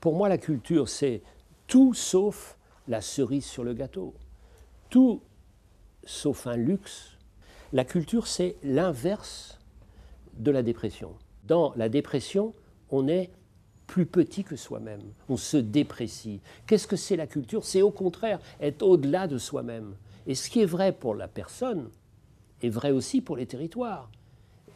Pour moi, la culture, c'est tout sauf la cerise sur le gâteau, tout sauf un luxe. La culture, c'est l'inverse de la dépression. Dans la dépression, on est plus petit que soi-même, on se déprécie. Qu'est-ce que c'est la culture C'est au contraire être au-delà de soi-même. Et ce qui est vrai pour la personne est vrai aussi pour les territoires.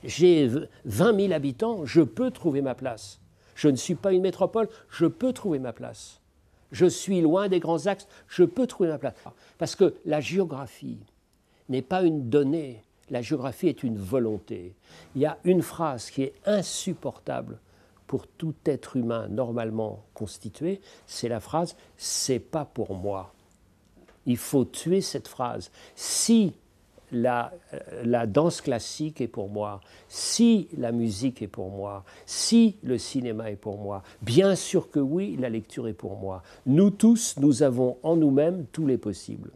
J'ai 20 000 habitants, je peux trouver ma place. Je ne suis pas une métropole, je peux trouver ma place. Je suis loin des grands axes, je peux trouver ma place. Parce que la géographie n'est pas une donnée, la géographie est une volonté. Il y a une phrase qui est insupportable pour tout être humain normalement constitué, c'est la phrase ⁇ c'est pas pour moi ⁇ Il faut tuer cette phrase. Si euh, la, danse classique est pour moi, si la musique est pour moi, si le cinéma est pour moi, bien sûr que oui, la lecture est pour moi. Nous tous, nous avons en nous-mêmes tous les possibles.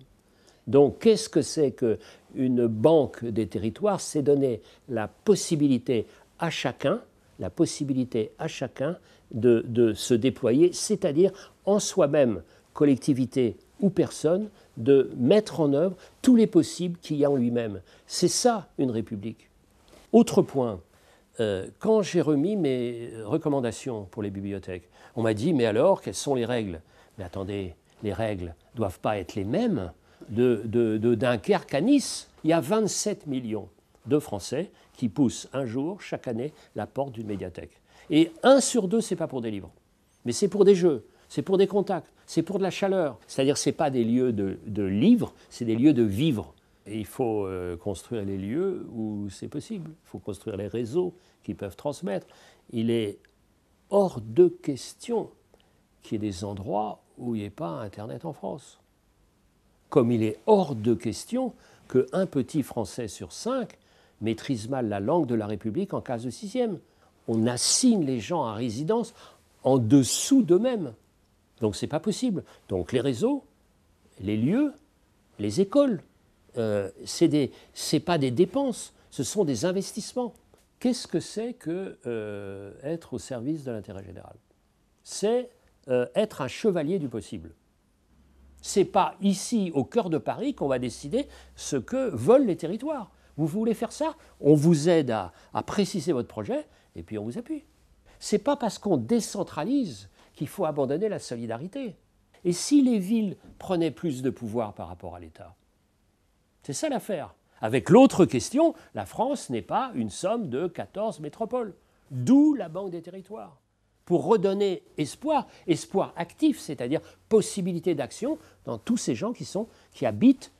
Donc, qu'est-ce que c'est que une banque des territoires C'est donner la possibilité à chacun, la possibilité à chacun de se déployer, c'est-à-dire en soi-même, collectivité ou personne, de mettre en œuvre tous les possibles qu'il y a en lui-même. C'est ça une république. Autre point, euh, quand j'ai remis mes recommandations pour les bibliothèques, on m'a dit, mais alors, quelles sont les règles Mais attendez, les règles ne doivent pas être les mêmes de, de, de Dunkerque à Nice. Il y a 27 millions de Français qui poussent un jour, chaque année, la porte d'une médiathèque. Et un sur deux, ce n'est pas pour des livres, mais c'est pour des jeux, c'est pour des contacts, c'est pour de la chaleur. C'est-à-dire, ce pas des lieux de, de livres, c'est des lieux de vivre. Et il faut euh, construire les lieux où c'est possible. Il faut construire les réseaux qui peuvent transmettre. Il est hors de question qu'il y ait des endroits où il n'y ait pas Internet en France. Comme il est hors de question qu'un petit Français sur cinq maîtrise mal la langue de la République en case de sixième. On assigne les gens à résidence en dessous d'eux-mêmes. Donc ce n'est pas possible. Donc les réseaux, les lieux, les écoles, euh, ce n'est pas des dépenses, ce sont des investissements. Qu'est-ce que c'est que euh, être au service de l'intérêt général C'est euh, être un chevalier du possible. C'est pas ici, au cœur de Paris, qu'on va décider ce que veulent les territoires. Vous voulez faire ça On vous aide à, à préciser votre projet et puis on vous appuie. C'est pas parce qu'on décentralise qu'il faut abandonner la solidarité. Et si les villes prenaient plus de pouvoir par rapport à l'État C'est ça l'affaire. Avec l'autre question, la France n'est pas une somme de 14 métropoles, d'où la Banque des territoires, pour redonner espoir, espoir actif, c'est-à-dire possibilité d'action dans tous ces gens qui, sont, qui habitent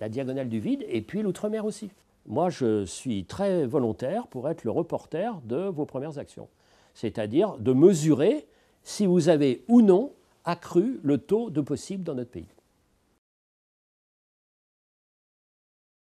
la diagonale du vide et puis l'outre-mer aussi. Moi, je suis très volontaire pour être le reporter de vos premières actions, c'est-à-dire de mesurer si vous avez ou non accru le taux de possible dans notre pays.